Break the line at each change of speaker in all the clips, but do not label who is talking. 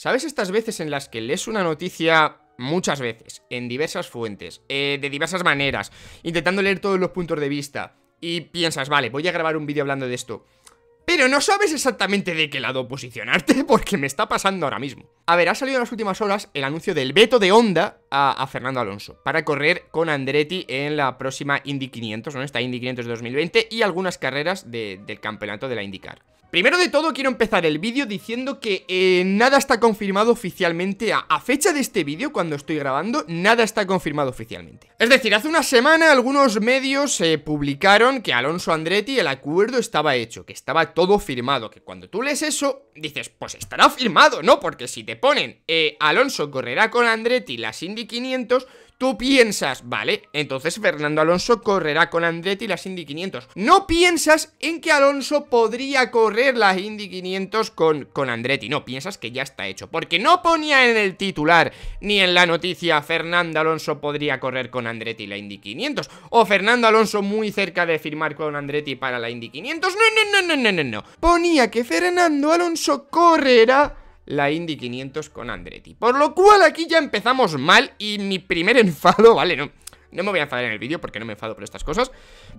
¿Sabes estas veces en las que lees una noticia muchas veces, en diversas fuentes, eh, de diversas maneras, intentando leer todos los puntos de vista, y piensas, vale, voy a grabar un vídeo hablando de esto, pero no sabes exactamente de qué lado posicionarte porque me está pasando ahora mismo. A ver, ha salido en las últimas horas el anuncio del veto de Honda a, Fernando Alonso para correr con Andretti en la próxima Indy 500, ¿no? esta Indy 500 de 2020 y algunas carreras del campeonato de la IndyCar. Primero de todo quiero empezar el vídeo diciendo que eh, nada está confirmado oficialmente a, fecha de este vídeo, cuando estoy grabando, nada está confirmado oficialmente. Es decir, hace una semana algunos medios eh, publicaron que Alonso Andretti el acuerdo estaba hecho, que estaba todo firmado, que cuando tú lees eso dices, pues estará firmado, ¿no? Porque si te ponen eh, Alonso correrá con Andretti las Indy 500, tú piensas, vale, entonces Fernando Alonso correrá con Andretti las Indy 500. No piensas en que Alonso podría correr las Indy 500 con, con Andretti, no, piensas que ya está hecho. Porque no ponía en el titular ni en la noticia Fernando Alonso podría correr con Andretti la Indy 500 o Fernando Alonso muy cerca de firmar con Andretti para la Indy 500. No, no, no, no, no, no, no. Ponía que Fernando Alonso correrá la Indy 500 con Andretti. Por lo cual aquí ya empezamos mal y mi primer enfado, vale, no, no me voy a enfadar en el vídeo porque no me enfado por estas cosas,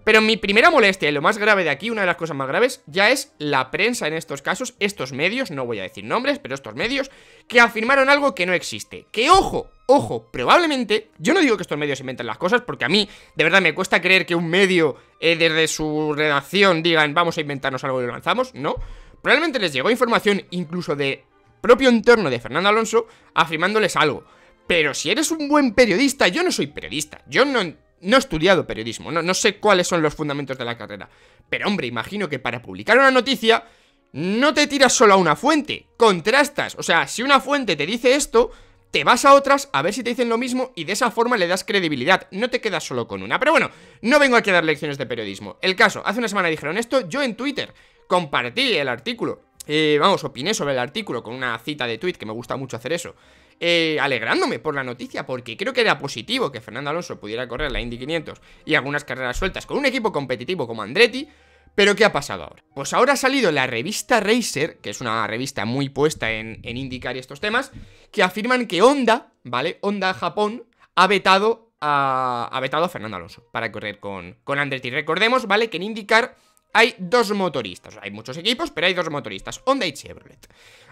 pero mi primera molestia y lo más grave de aquí, una de las cosas más graves, ya es la prensa en estos casos, estos medios, no voy a decir nombres, pero estos medios, que afirmaron algo que no existe. Que ojo, ojo, probablemente, yo no digo que estos medios inventan las cosas, porque a mí de verdad me cuesta creer que un medio eh, desde su redacción digan vamos a inventarnos algo y lo lanzamos, no. Probablemente les llegó información incluso de propio entorno de Fernando Alonso afirmándoles algo. Pero si eres un buen periodista, yo no soy periodista, yo no, he estudiado periodismo, no, no sé cuáles son los fundamentos de la carrera. Pero hombre, imagino que para publicar una noticia no te tiras solo a una fuente, contrastas. O sea, si una fuente te dice esto, te vas a otras a ver si te dicen lo mismo y de esa forma le das credibilidad, no te quedas solo con una. Pero bueno, no vengo aquí a dar lecciones de periodismo. El caso, hace una semana dijeron esto, yo en Twitter compartí el artículo eh, vamos, opiné sobre el artículo con una cita de tweet, que me gusta mucho hacer eso, eh, alegrándome por la noticia, porque creo que era positivo que Fernando Alonso pudiera correr la Indy 500 y algunas carreras sueltas con un equipo competitivo como Andretti, pero ¿qué ha pasado ahora? Pues ahora ha salido la revista Racer, que es una revista muy puesta en, en indicar estos temas, que afirman que Honda, ¿vale? Honda Japón ha vetado a, ha vetado a Fernando Alonso para correr con, con Andretti. Recordemos, ¿vale? Que en indicar hay dos motoristas. hay muchos equipos, pero hay dos motoristas, Honda y Chevrolet.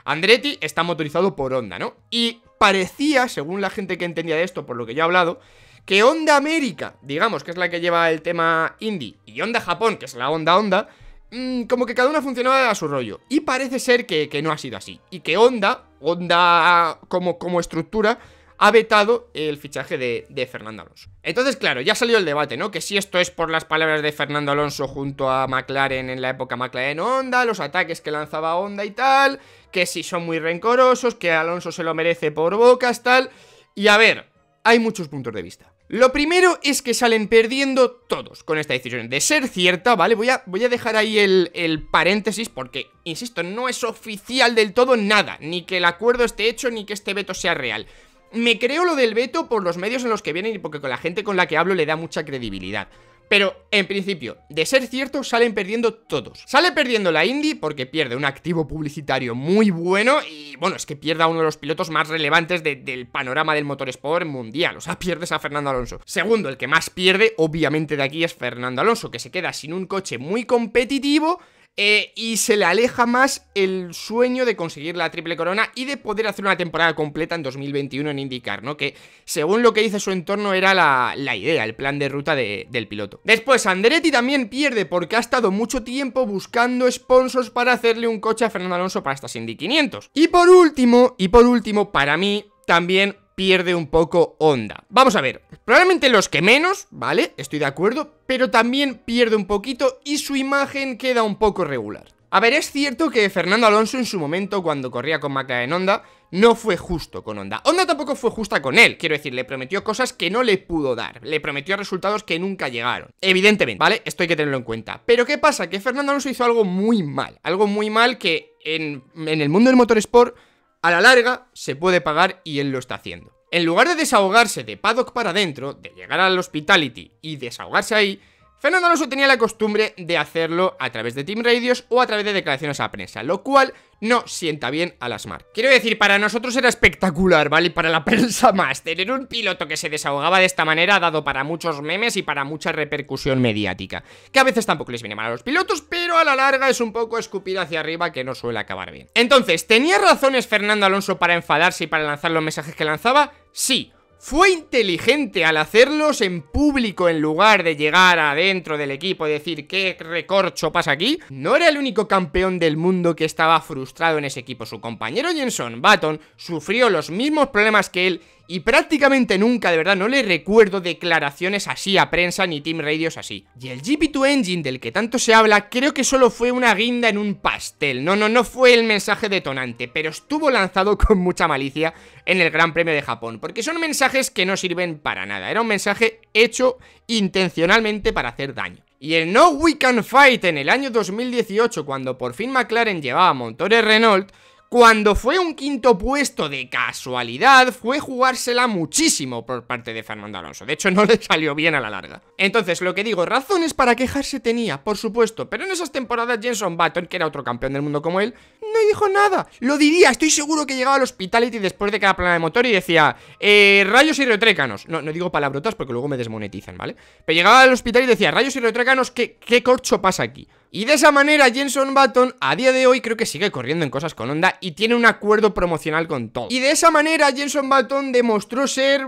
Andretti está motorizado por Honda, ¿no? Y parecía, según la gente que entendía de esto, por lo que yo he hablado, que Honda América, digamos, que es la que lleva el tema indie, y Honda Japón, que es la Honda Honda, mm, como que cada una funcionaba a su rollo. Y parece ser que, no ha sido así. Y que Honda, Honda como, como estructura, ha vetado el fichaje de, Fernando Alonso. Entonces, claro, ya salió el debate, ¿no? Que si esto es por las palabras de Fernando Alonso junto a McLaren en la época McLaren Honda, los ataques que lanzaba Honda y tal, que si son muy rencorosos, que Alonso se lo merece por bocas, tal. Y a ver, hay muchos puntos de vista. Lo primero es que salen perdiendo todos con esta decisión. De ser cierta, ¿vale? Voy a, voy a dejar ahí el, el, paréntesis porque, insisto, no es oficial del todo nada. Ni que el acuerdo esté hecho, ni que este veto sea real. Me creo lo del veto por los medios en los que vienen y porque con la gente con la que hablo le da mucha credibilidad. Pero, en principio, de ser cierto, salen perdiendo todos. Sale perdiendo la Indy porque pierde un activo publicitario muy bueno y, bueno, es que pierde a uno de los pilotos más relevantes del panorama del motorsport mundial. O sea, pierdes a Fernando Alonso. Segundo, el que más pierde, obviamente, de aquí es Fernando Alonso, que se queda sin un coche muy competitivo eh, y se le aleja más el sueño de conseguir la triple corona y de poder hacer una temporada completa en 2021 en IndyCar, ¿no? Que según lo que dice su entorno era la, idea, el plan de ruta del piloto. Después, Andretti también pierde porque ha estado mucho tiempo buscando sponsors para hacerle un coche a Fernando Alonso para estas Indy 500. Y por último, y por último, para mí, también pierde un poco onda. Vamos a ver, probablemente los que menos, ¿vale? Estoy de acuerdo, pero también pierde un poquito y su imagen queda un poco regular. A ver, es cierto que Fernando Alonso en su momento, cuando corría con McLaren Honda, no fue justo con Honda. Honda tampoco fue justa con él, quiero decir, le prometió cosas que no le pudo dar, le prometió resultados que nunca llegaron. Evidentemente, ¿vale? Esto hay que tenerlo en cuenta. Pero ¿qué pasa? Que Fernando Alonso hizo algo muy mal, algo muy mal que en, en el mundo del motorsport a la larga se puede pagar y él lo está haciendo. En lugar de desahogarse de paddock para adentro, de llegar al hospitality y desahogarse ahí, Fernando Alonso tenía la costumbre de hacerlo a través de Team Radios o a través de declaraciones a prensa, lo cual no sienta bien a las marcas. Quiero decir, para nosotros era espectacular, ¿vale? Para la prensa más, tener un piloto que se desahogaba de esta manera ha dado para muchos memes y para mucha repercusión mediática, que a veces tampoco les viene mal a los pilotos, pero a la larga es un poco escupir hacia arriba que no suele acabar bien. Entonces, ¿tenía razones Fernando Alonso para enfadarse y para lanzar los mensajes que lanzaba? Sí, fue inteligente al hacerlos en público en lugar de llegar adentro del equipo y decir qué recorcho pasa aquí. No era el único campeón del mundo que estaba frustrado en ese equipo. Su compañero Jenson Button sufrió los mismos problemas que él y prácticamente nunca, de verdad, no le recuerdo declaraciones así a prensa ni team radios así. Y el GP2 Engine del que tanto se habla creo que solo fue una guinda en un pastel, no, no, no fue el mensaje detonante, pero estuvo lanzado con mucha malicia en el Gran Premio de Japón, porque son mensajes que no sirven para nada, era un mensaje hecho intencionalmente para hacer daño. Y el No We Can Fight en el año 2018, cuando por fin McLaren llevaba a Renault, cuando fue un quinto puesto de casualidad, fue jugársela muchísimo por parte de Fernando Alonso. De hecho, no le salió bien a la larga. Entonces, lo que digo, razones para quejarse tenía, por supuesto. Pero en esas temporadas, Jenson Button, que era otro campeón del mundo como él, no dijo nada. Lo diría, estoy seguro que llegaba al hospitality después de cada plana de motor y decía, eh, rayos y retrécanos. No, no digo palabrotas porque luego me desmonetizan, ¿vale? Pero llegaba al hospital y decía, rayos y retrécanos, ¿qué, qué corcho pasa aquí? Y de esa manera Jenson Button a día de hoy creo que sigue corriendo en cosas con Honda y tiene un acuerdo promocional con todo Y de esa manera Jenson Button demostró ser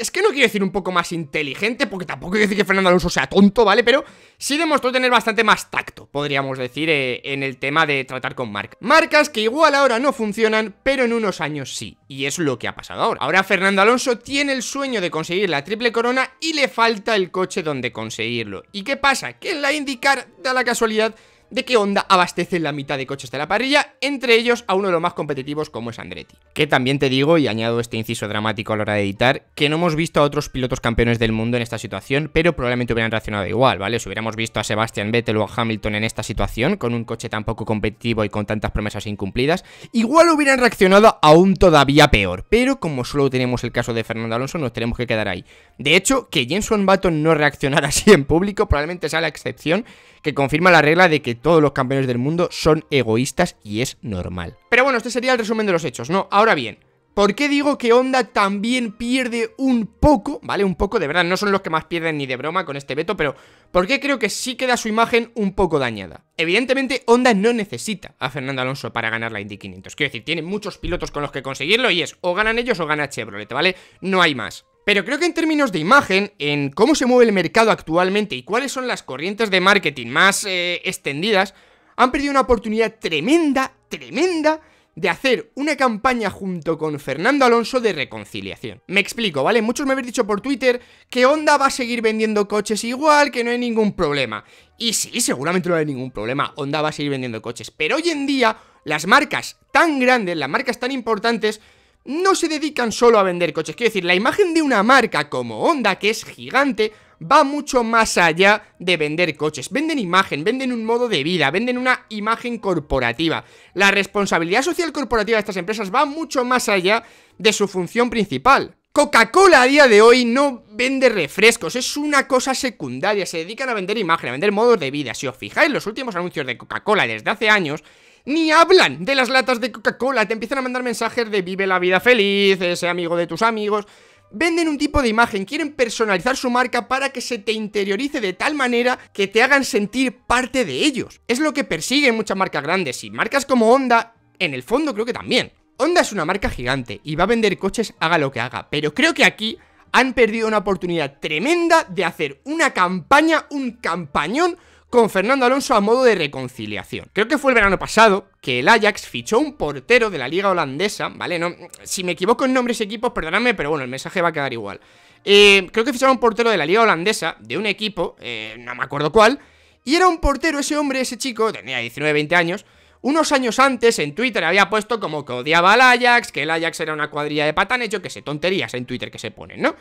es que no quiero decir un poco más inteligente, porque tampoco quiero decir que Fernando Alonso sea tonto, ¿vale? Pero sí demostró tener bastante más tacto, podríamos decir, eh, en el tema de tratar con marcas. Marcas que igual ahora no funcionan, pero en unos años sí. Y es lo que ha pasado ahora. Ahora Fernando Alonso tiene el sueño de conseguir la triple corona y le falta el coche donde conseguirlo. ¿Y qué pasa? Que en la IndyCar da la casualidad de que Honda abastece la mitad de coches de la parrilla, entre ellos a uno de los más competitivos como es Andretti. Que también te digo, y añado este inciso dramático a la hora de editar, que no hemos visto a otros pilotos campeones del mundo en esta situación, pero probablemente hubieran reaccionado igual, ¿vale? Si hubiéramos visto a Sebastian Vettel o a Hamilton en esta situación, con un coche tan poco competitivo y con tantas promesas incumplidas, igual hubieran reaccionado aún todavía peor, pero como solo tenemos el caso de Fernando Alonso, nos tenemos que quedar ahí. De hecho, que Jenson Button no reaccionara así en público probablemente sea la excepción que confirma la regla de que todos los campeones del mundo son egoístas y es normal. Pero bueno, este sería el resumen de los hechos, ¿no? Ahora bien, ¿Por qué digo que Honda también pierde un poco? ¿Vale? Un poco, de verdad, no son los que más pierden ni de broma con este veto, pero ¿por qué creo que sí queda su imagen un poco dañada? Evidentemente, Honda no necesita a Fernando Alonso para ganar la Indy 500. Quiero decir, tiene muchos pilotos con los que conseguirlo y es o ganan ellos o gana Chevrolet, ¿vale? No hay más. Pero creo que en términos de imagen, en cómo se mueve el mercado actualmente y cuáles son las corrientes de marketing más eh, extendidas, han perdido una oportunidad tremenda, tremenda, de hacer una campaña junto con Fernando Alonso de reconciliación. Me explico, ¿vale? Muchos me habéis dicho por Twitter que Honda va a seguir vendiendo coches igual, que no hay ningún problema. Y sí, seguramente no hay ningún problema, Honda va a seguir vendiendo coches. Pero hoy en día, las marcas tan grandes, las marcas tan importantes, no se dedican solo a vender coches. Quiero decir, la imagen de una marca como Honda, que es gigante, va mucho más allá de vender coches. Venden imagen, venden un modo de vida, venden una imagen corporativa. La responsabilidad social corporativa de estas empresas va mucho más allá de su función principal. Coca-Cola a día de hoy no vende refrescos, es una cosa secundaria, se dedican a vender imagen, a vender modos de vida. Si os fijáis los últimos anuncios de Coca-Cola desde hace años, ni hablan de las latas de Coca-Cola, te empiezan a mandar mensajes de vive la vida feliz, ese amigo de tus amigos. Venden un tipo de imagen, quieren personalizar su marca para que se te interiorice de tal manera que te hagan sentir parte de ellos. Es lo que persiguen muchas marcas grandes y marcas como Honda, en el fondo creo que también. Honda es una marca gigante y va a vender coches haga lo que haga, pero creo que aquí han perdido una oportunidad tremenda de hacer una campaña, un campañón con Fernando Alonso a modo de reconciliación. Creo que fue el verano pasado que el Ajax fichó un portero de la liga holandesa, ¿vale? No, si me equivoco en nombres y equipos, perdonadme, pero bueno, el mensaje va a quedar igual. Eh, creo que ficharon un portero de la liga holandesa, de un equipo, eh, no me acuerdo cuál, y era un portero, ese hombre, ese chico, tenía 19, 20 años, unos años antes en Twitter había puesto como que odiaba al Ajax, que el Ajax era una cuadrilla de patanes, yo que sé, tonterías en Twitter que se ponen, ¿no?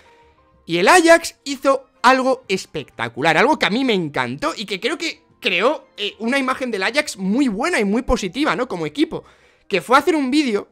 Y el Ajax hizo algo espectacular, algo que a mí me encantó y que creo que creó eh, una imagen del Ajax muy buena y muy positiva, ¿no? Como equipo, que fue hacer un vídeo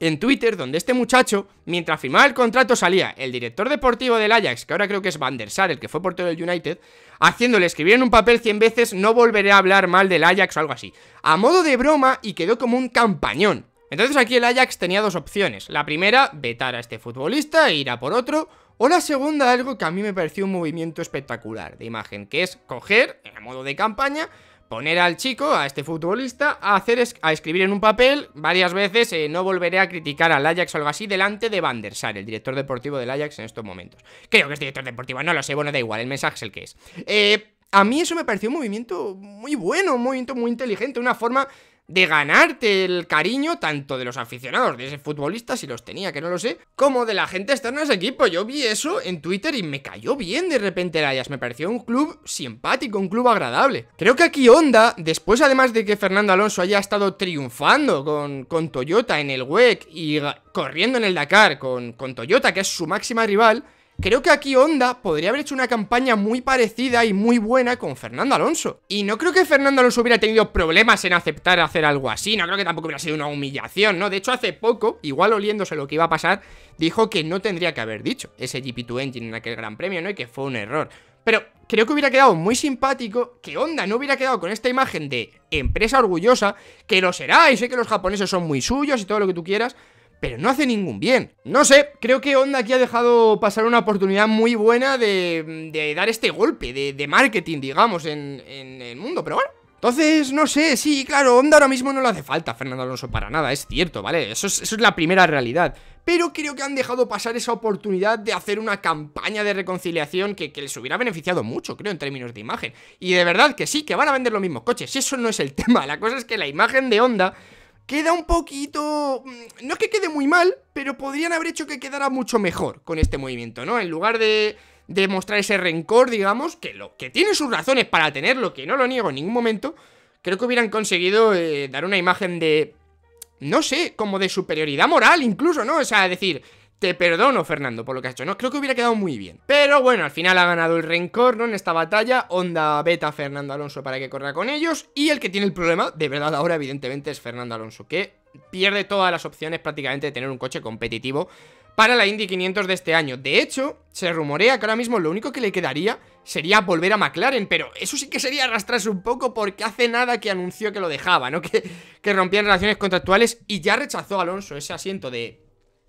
en Twitter donde este muchacho, mientras firmaba el contrato, salía el director deportivo del Ajax, que ahora creo que es Van der Sar, el que fue portero del United, haciéndole escribir en un papel 100 veces no volveré a hablar mal del Ajax o algo así, a modo de broma y quedó como un campañón. Entonces aquí el Ajax tenía dos opciones. La primera, vetar a este futbolista e ir a por otro o la segunda, algo que a mí me pareció un movimiento espectacular de imagen, que es coger, en modo de campaña, poner al chico, a este futbolista, a, hacer a escribir en un papel varias veces eh, no volveré a criticar al Ajax o algo así delante de Van der Sar, el director deportivo del Ajax en estos momentos. Creo que es director deportivo, no lo sé, bueno, da igual, el mensaje es el que es. Eh, a mí eso me pareció un movimiento muy bueno, un movimiento muy inteligente, una forma de ganarte el cariño tanto de los aficionados de ese futbolista, si los tenía, que no lo sé, como de la gente externa de ese equipo. Yo vi eso en Twitter y me cayó bien de repente el Me pareció un club simpático, un club agradable. Creo que aquí onda después además de que Fernando Alonso haya estado triunfando con, Toyota en el WEC y corriendo en el Dakar con, con Toyota, que es su máxima rival, Creo que aquí Honda podría haber hecho una campaña muy parecida y muy buena con Fernando Alonso. Y no creo que Fernando Alonso hubiera tenido problemas en aceptar hacer algo así, no creo que tampoco hubiera sido una humillación, ¿no? De hecho, hace poco, igual oliéndose lo que iba a pasar, dijo que no tendría que haber dicho ese GP2 Engine en aquel Gran Premio, ¿no? Y que fue un error. Pero creo que hubiera quedado muy simpático que Honda no hubiera quedado con esta imagen de empresa orgullosa, que lo será y sé que los japoneses son muy suyos y todo lo que tú quieras, pero no hace ningún bien. No sé, creo que Honda aquí ha dejado pasar una oportunidad muy buena de, dar este golpe de, marketing, digamos, en, el mundo, pero bueno. Entonces, no sé, sí, claro, Honda ahora mismo no le hace falta Fernando Alonso para nada, es cierto, ¿vale? Eso es, la primera realidad. Pero creo que han dejado pasar esa oportunidad de hacer una campaña de reconciliación que, que, les hubiera beneficiado mucho, creo, en términos de imagen. Y de verdad que sí, que van a vender los mismos coches, eso no es el tema. La cosa es que la imagen de Honda queda un poquito... Mm, no es que quede muy mal, pero podrían haber hecho que quedara mucho mejor con este movimiento, ¿no? En lugar de, de mostrar ese rencor, digamos, que, lo, que tiene sus razones para tenerlo, que no lo niego en ningún momento, creo que hubieran conseguido eh, dar una imagen de... No sé, como de superioridad moral incluso, ¿no? O sea, decir, te perdono, Fernando, por lo que has hecho, ¿no? Creo que hubiera quedado muy bien. Pero bueno, al final ha ganado el rencor, ¿no? En esta batalla, onda beta Fernando Alonso para que corra con ellos. Y el que tiene el problema, de verdad, ahora evidentemente es Fernando Alonso, que pierde todas las opciones prácticamente de tener un coche competitivo para la Indy 500 de este año. De hecho, se rumorea que ahora mismo lo único que le quedaría sería volver a McLaren, pero eso sí que sería arrastrarse un poco porque hace nada que anunció que lo dejaba, ¿no? Que, que rompían relaciones contractuales y ya rechazó Alonso ese asiento de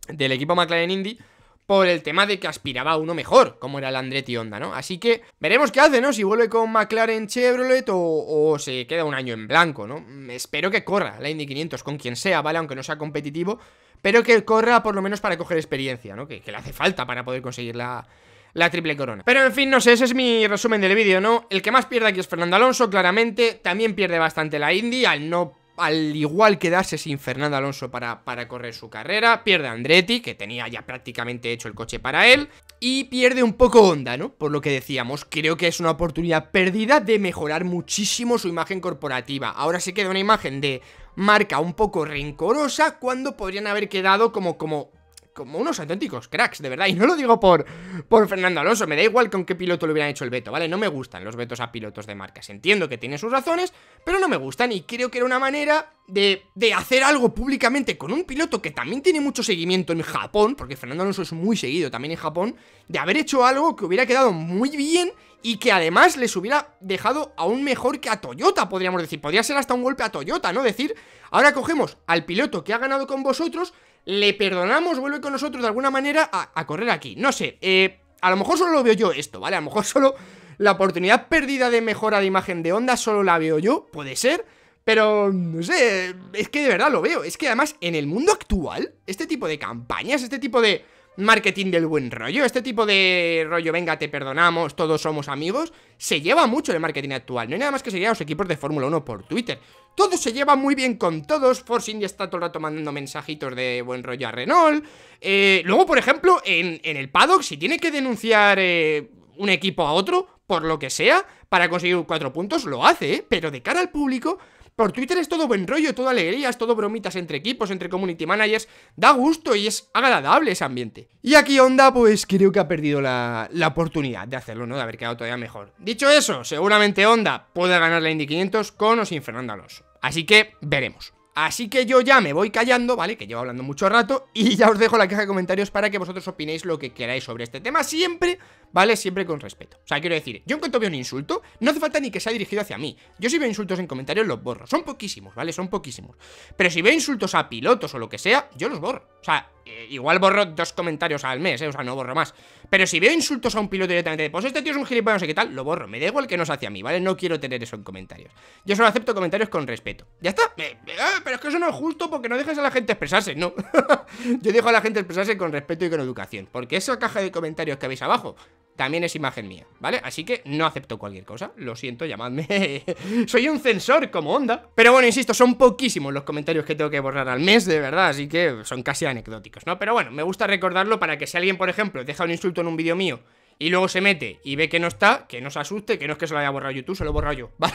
del equipo McLaren Indy por el tema de que aspiraba a uno mejor, como era el Andretti Honda, ¿no? Así que veremos qué hace, ¿no? Si vuelve con McLaren Chevrolet o, se queda un año en blanco, ¿no? Mm, espero que corra la Indy 500 con quien sea, ¿vale? Aunque no sea competitivo, pero que corra por lo menos para coger experiencia, ¿no? Que, le hace falta para poder conseguir la, la triple corona. Pero en fin, no sé, ese es mi resumen del vídeo, ¿no? El que más pierde aquí es Fernando Alonso, claramente. También pierde bastante la Indy al no al igual quedarse sin Fernando Alonso para, para correr su carrera, pierde Andretti, que tenía ya prácticamente hecho el coche para él, y pierde un poco onda, ¿no? Por lo que decíamos, creo que es una oportunidad perdida de mejorar muchísimo su imagen corporativa. Ahora se queda una imagen de marca un poco rencorosa cuando podrían haber quedado como, como como unos auténticos cracks, de verdad. Y no lo digo por, por Fernando Alonso, me da igual con qué piloto le hubieran hecho el veto, ¿vale? No me gustan los vetos a pilotos de marcas. Entiendo que tiene sus razones, pero no me gustan y creo que era una manera de, de hacer algo públicamente con un piloto que también tiene mucho seguimiento en Japón, porque Fernando Alonso es muy seguido también en Japón, de haber hecho algo que hubiera quedado muy bien y que además les hubiera dejado aún mejor que a Toyota, podríamos decir. Podría ser hasta un golpe a Toyota, ¿no? Decir, ahora cogemos al piloto que ha ganado con vosotros, le perdonamos, vuelve con nosotros de alguna manera a, correr aquí. No sé, eh, a lo mejor solo lo veo yo esto, ¿vale? A lo mejor solo la oportunidad perdida de mejora de imagen de onda solo la veo yo, puede ser. Pero, no sé, es que de verdad lo veo. Es que además en el mundo actual, este tipo de campañas, este tipo de marketing del buen rollo, este tipo de rollo, venga, te perdonamos, todos somos amigos, se lleva mucho el marketing actual. No hay nada más que seguir a los equipos de Fórmula 1 por Twitter. Todo se lleva muy bien con todos. Force ya está todo el rato mandando mensajitos de buen rollo a Renault. Eh, luego, por ejemplo, en, el paddock, si tiene que denunciar eh, un equipo a otro, por lo que sea, para conseguir cuatro puntos, lo hace, ¿eh? pero de cara al público por Twitter es todo buen rollo, todo alegría, es todo bromitas entre equipos, entre community managers. Da gusto y es agradable ese ambiente. Y aquí Onda, pues creo que ha perdido la, oportunidad de hacerlo, ¿no? De haber quedado todavía mejor. Dicho eso, seguramente Honda puede ganar la Indy 500 con o sin Fernando Alonso. Así que veremos. Así que yo ya me voy callando, ¿vale? Que llevo hablando mucho rato y ya os dejo la caja de comentarios para que vosotros opinéis lo que queráis sobre este tema. Siempre ¿vale? Siempre con respeto. O sea, quiero decir, yo en cuanto veo un insulto, no hace falta ni que sea dirigido hacia mí. Yo si veo insultos en comentarios los borro. Son poquísimos, ¿vale? Son poquísimos. Pero si veo insultos a pilotos o lo que sea, yo los borro. O sea, eh, igual borro dos comentarios al mes, ¿eh? O sea, no borro más. Pero si veo insultos a un piloto directamente, pues este tío es un gilipollas, no sé qué tal, lo borro. Me da igual que no sea hacia mí, ¿vale? No quiero tener eso en comentarios. Yo solo acepto comentarios con respeto. Ya está. Eh, eh, ah, pero es que eso no es justo porque no dejas a la gente expresarse, ¿no? yo dejo a la gente expresarse con respeto y con educación. Porque esa caja de comentarios que veis abajo también es imagen mía, ¿vale? Así que no acepto cualquier cosa, lo siento, llamadme Soy un censor como onda Pero bueno, insisto, son poquísimos los comentarios que tengo que borrar al mes, de verdad, así que son casi anecdóticos, ¿no? Pero bueno, me gusta recordarlo para que si alguien, por ejemplo, deja un insulto en un vídeo mío y luego se mete y ve que no está, que no se asuste, que no es que se lo haya borrado YouTube, se lo he borrado yo, ¿vale?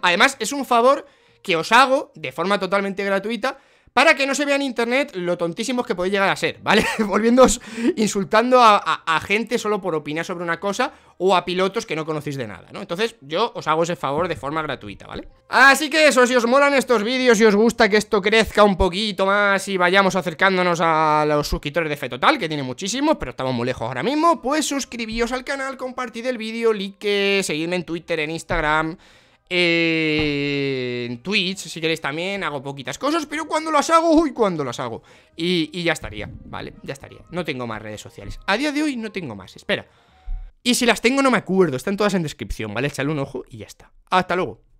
además, es un favor que os hago de forma totalmente gratuita para que no se vea en internet lo tontísimos que podéis llegar a ser, ¿vale? Volviéndoos insultando a, gente solo por opinar sobre una cosa o a pilotos que no conocéis de nada, ¿no? Entonces yo os hago ese favor de forma gratuita, ¿vale? Así que eso, si os molan estos vídeos y os gusta que esto crezca un poquito más y vayamos acercándonos a los suscriptores de Total que tiene muchísimos, pero estamos muy lejos ahora mismo, pues suscribíos al canal, compartid el vídeo, like, seguidme en Twitter, en Instagram... Eh, en Twitch, si queréis también, hago poquitas cosas, pero cuando las hago, uy, cuando las hago. Y, y ya estaría, ¿vale? Ya estaría. No tengo más redes sociales. A día de hoy no tengo más, espera. Y si las tengo no me acuerdo, están todas en descripción, ¿vale? Echale un ojo y ya está. Hasta luego.